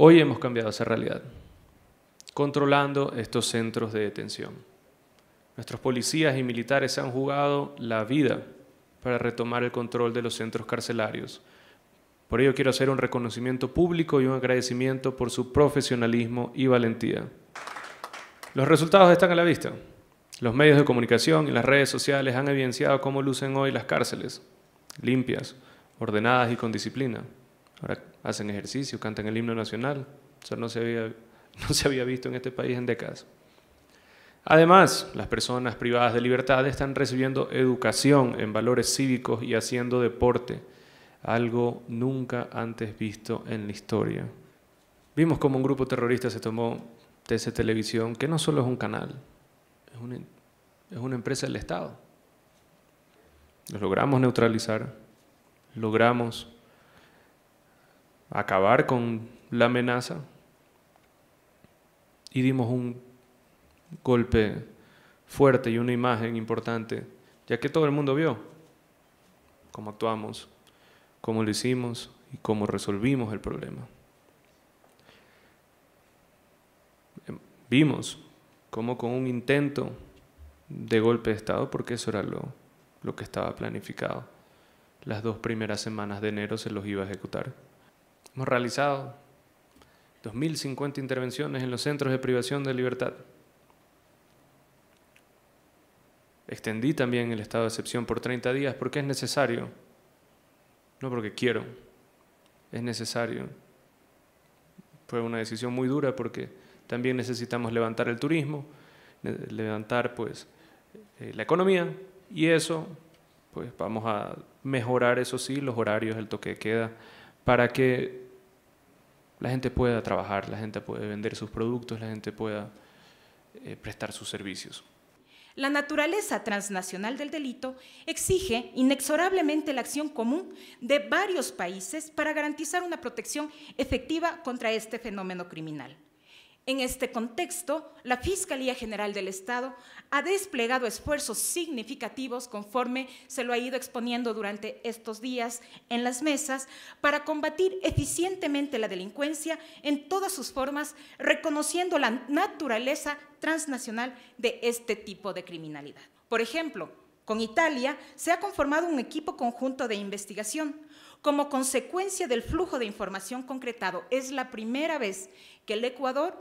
Hoy hemos cambiado esa realidad, controlando estos centros de detención. Nuestros policías y militares han jugado la vida para retomar el control de los centros carcelarios. Por ello quiero hacer un reconocimiento público y un agradecimiento por su profesionalismo y valentía. Los resultados están a la vista. Los medios de comunicación y las redes sociales han evidenciado cómo lucen hoy las cárceles, limpias, ordenadas y con disciplina. Ahora hacen ejercicio, cantan el himno nacional. Eso no se había, no se había visto en este país en décadas. Además, las personas privadas de libertad están recibiendo educación en valores cívicos y haciendo deporte, algo nunca antes visto en la historia. Vimos cómo un grupo terrorista se tomó TC Televisión, que no solo es un canal, es una, es una empresa del Estado. Lo logramos neutralizar, logramos acabar con la amenaza y dimos un golpe fuerte y una imagen importante, ya que todo el mundo vio cómo actuamos, cómo lo hicimos y cómo resolvimos el problema. Vimos cómo con un intento de golpe de Estado, porque eso era lo, lo que estaba planificado, las dos primeras semanas de enero se los iba a ejecutar. Hemos realizado 2.050 intervenciones en los centros de privación de libertad. Extendí también el estado de excepción por 30 días porque es necesario, no porque quiero, es necesario. Fue una decisión muy dura porque también necesitamos levantar el turismo, levantar pues eh, la economía y eso pues vamos a mejorar eso sí los horarios, el toque de queda para que la gente pueda trabajar, la gente puede vender sus productos, la gente pueda eh, prestar sus servicios. La naturaleza transnacional del delito exige inexorablemente la acción común de varios países para garantizar una protección efectiva contra este fenómeno criminal. En este contexto, la Fiscalía General del Estado ha desplegado esfuerzos significativos conforme se lo ha ido exponiendo durante estos días en las mesas para combatir eficientemente la delincuencia en todas sus formas, reconociendo la naturaleza transnacional de este tipo de criminalidad. Por ejemplo, con Italia se ha conformado un equipo conjunto de investigación como consecuencia del flujo de información concretado. Es la primera vez que el Ecuador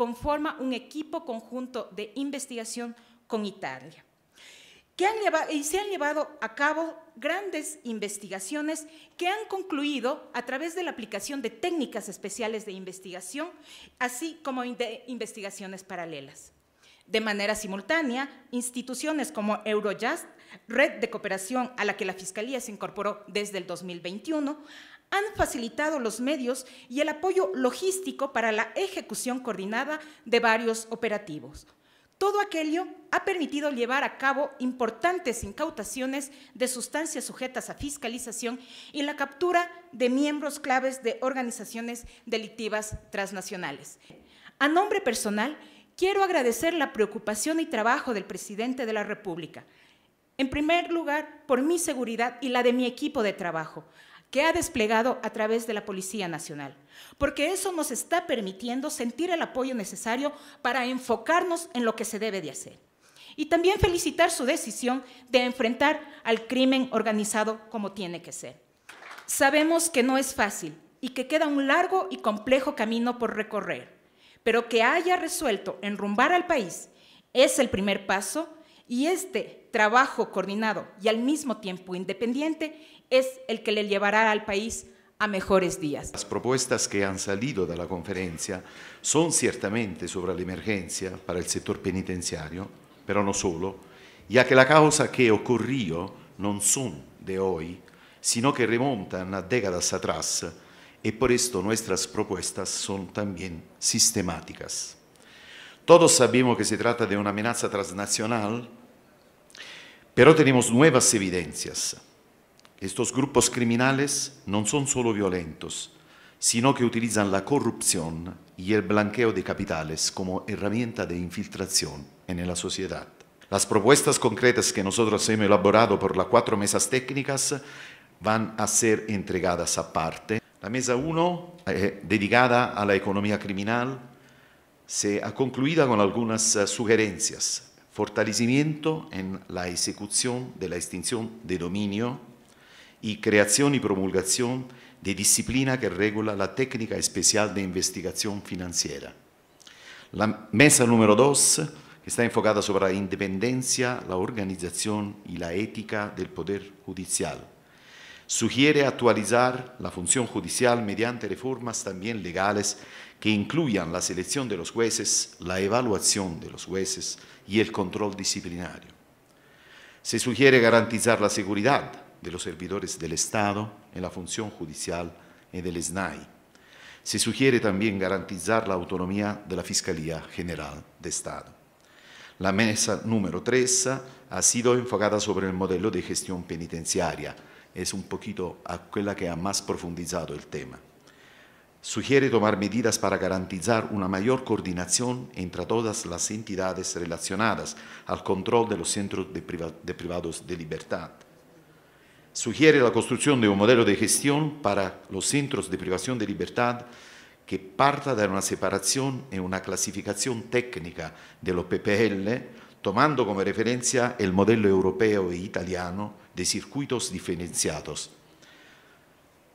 conforma un equipo conjunto de investigación con Italia. Que han y se han llevado a cabo grandes investigaciones que han concluido a través de la aplicación de técnicas especiales de investigación, así como de investigaciones paralelas. De manera simultánea, instituciones como Eurojust, red de cooperación a la que la Fiscalía se incorporó desde el 2021, han facilitado los medios y el apoyo logístico para la ejecución coordinada de varios operativos. Todo aquello ha permitido llevar a cabo importantes incautaciones de sustancias sujetas a fiscalización y la captura de miembros claves de organizaciones delictivas transnacionales. A nombre personal, quiero agradecer la preocupación y trabajo del presidente de la República. En primer lugar, por mi seguridad y la de mi equipo de trabajo, que ha desplegado a través de la Policía Nacional, porque eso nos está permitiendo sentir el apoyo necesario para enfocarnos en lo que se debe de hacer. Y también felicitar su decisión de enfrentar al crimen organizado como tiene que ser. Sabemos que no es fácil y que queda un largo y complejo camino por recorrer, pero que haya resuelto enrumbar al país es el primer paso y este trabajo coordinado y al mismo tiempo independiente es el que le llevará al país a mejores días. Las propuestas que han salido de la conferencia son ciertamente sobre la emergencia para el sector penitenciario, pero no solo, ya que la causa que ocurrió no son de hoy, sino que remontan a décadas atrás y por esto nuestras propuestas son también sistemáticas. Todos sabemos que se trata de una amenaza transnacional pero tenemos nuevas evidencias. Estos grupos criminales no son solo violentos, sino que utilizan la corrupción y el blanqueo de capitales como herramienta de infiltración en la sociedad. Las propuestas concretas que nosotros hemos elaborado por las cuatro mesas técnicas van a ser entregadas aparte. La mesa 1, eh, dedicada a la economía criminal, se ha concluido con algunas eh, sugerencias fortalecimiento en la ejecución de la extinción de dominio y creación y promulgación de disciplina que regula la técnica especial de investigación financiera. La mesa número 2, que está enfocada sobre la independencia, la organización y la ética del Poder Judicial. Sugiere actualizar la función judicial mediante reformas también legales que incluyan la selección de los jueces, la evaluación de los jueces y el control disciplinario. Se sugiere garantizar la seguridad de los servidores del Estado en la función judicial y del SNAI. Se sugiere también garantizar la autonomía de la Fiscalía General de Estado. La mesa número 3 ha sido enfocada sobre el modelo de gestión penitenciaria. Es un poquito a aquella que ha más profundizado el tema sugiere tomar medidas para garantizar una mayor coordinación entre todas las entidades relacionadas al control de los centros de, privados de libertad. Sugiere la construcción de un modelo de gestión para los centros de privación de libertad que parta de una separación e una clasificación técnica de los PPL, tomando como referencia el modelo europeo e italiano de circuitos diferenciados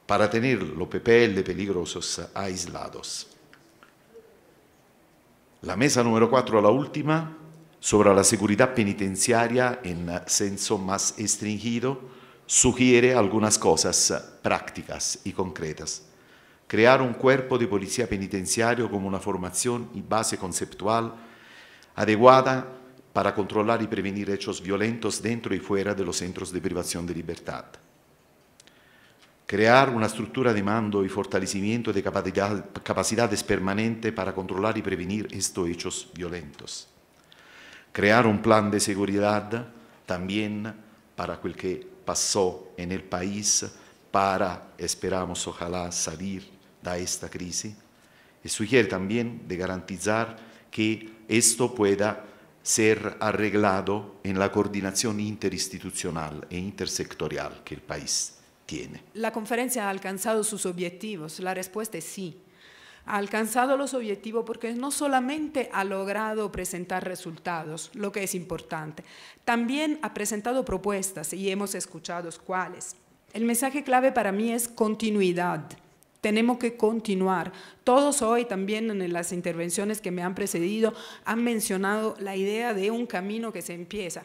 para tener los PPL peligrosos aislados. La mesa número 4, la última, sobre la seguridad penitenciaria en senso más estringido, sugiere algunas cosas prácticas y concretas. Crear un cuerpo de policía penitenciario como una formación y base conceptual adecuada para controlar y prevenir hechos violentos dentro y fuera de los centros de privación de libertad crear una estructura de mando y fortalecimiento de capacidades permanentes para controlar y prevenir estos hechos violentos. Crear un plan de seguridad también para lo que pasó en el país, para, esperamos, ojalá, salir de esta crisis. Y sugiere también de garantizar que esto pueda ser arreglado en la coordinación interinstitucional e intersectorial que el país tiene. La conferencia ha alcanzado sus objetivos. La respuesta es sí. Ha alcanzado los objetivos porque no solamente ha logrado presentar resultados, lo que es importante, también ha presentado propuestas y hemos escuchado cuáles. El mensaje clave para mí es continuidad. Tenemos que continuar. Todos hoy también en las intervenciones que me han precedido han mencionado la idea de un camino que se empieza,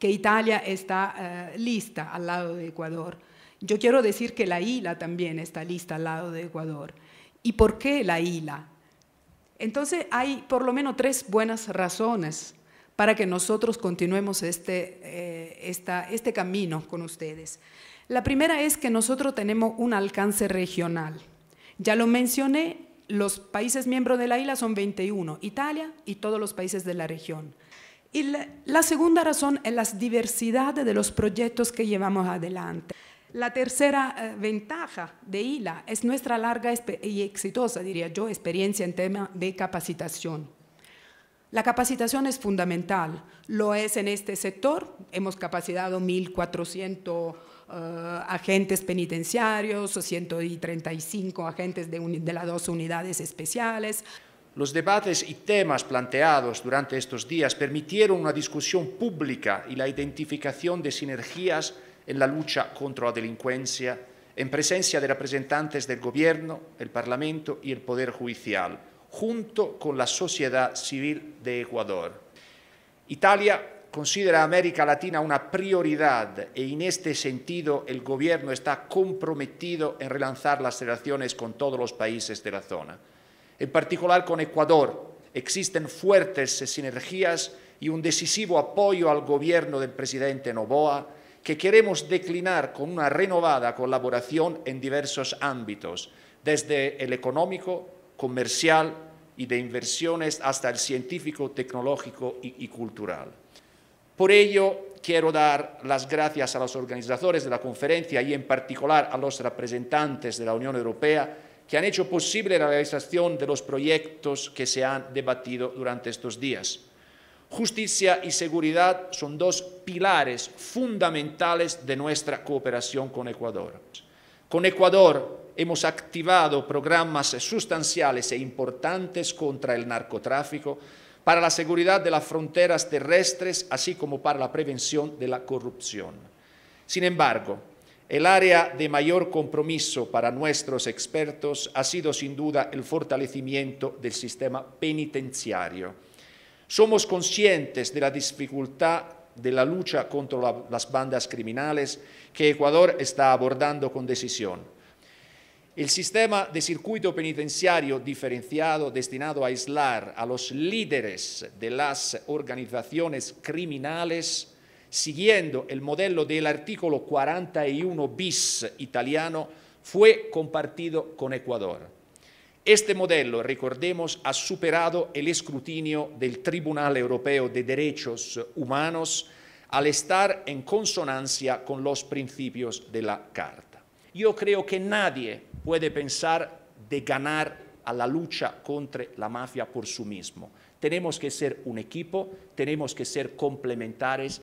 que Italia está eh, lista al lado de Ecuador. Yo quiero decir que la Ila también está lista al lado de Ecuador. ¿Y por qué la Ila Entonces hay por lo menos tres buenas razones para que nosotros continuemos este, eh, esta, este camino con ustedes. La primera es que nosotros tenemos un alcance regional. Ya lo mencioné, los países miembros de la isla son 21, Italia y todos los países de la región. Y la, segunda razón es la diversidad de los proyectos que llevamos adelante. La tercera eh, ventaja de ILA es nuestra larga y exitosa, diría yo, experiencia en tema de capacitación. La capacitación es fundamental, lo es en este sector, hemos capacitado 1.400 eh, agentes penitenciarios, 135 agentes de, de, las dos unidades especiales. Los debates y temas planteados durante estos días permitieron una discusión pública y la identificación de sinergias en la lucha contra la delincuencia en presencia de representantes del Gobierno, el Parlamento y el Poder Judicial, junto con la sociedad civil de Ecuador. Italia considera a América Latina una prioridad y e, en este sentido el Gobierno está comprometido en relanzar las relaciones con todos los países de la zona. En particular con Ecuador existen fuertes sinergias y un decisivo apoyo al Gobierno del presidente Novoa que queremos declinar con una renovada colaboración en diversos ámbitos, desde el económico, comercial y de inversiones hasta el científico, tecnológico y, cultural. Por ello, quiero dar las gracias a los organizadores de la conferencia y en particular a los representantes de la Unión Europea que han hecho posible la realización de los proyectos que se han debatido durante estos días. Justicia y seguridad son dos pilares fundamentales de nuestra cooperación con Ecuador. Con Ecuador hemos activado programas sustanciales e importantes contra el narcotráfico, para la seguridad de las fronteras terrestres, así como para la prevención de la corrupción. Sin embargo, el área de mayor compromiso para nuestros expertos ha sido sin duda el fortalecimiento del sistema penitenciario somos conscientes de la dificultad de la lucha contra las bandas criminales que Ecuador está abordando con decisión. El sistema de circuito penitenciario diferenciado destinado a aislar a los líderes de las organizaciones criminales, siguiendo el modelo del artículo 41 bis italiano, fue compartido con Ecuador. Este modelo, recordemos, ha superado el escrutinio del Tribunal Europeo de Derechos Humanos al estar en consonancia con los principios de la Carta. Yo creo que nadie puede pensar de ganar a la lucha contra la mafia por sí mismo. Tenemos que ser un equipo, tenemos que ser complementares.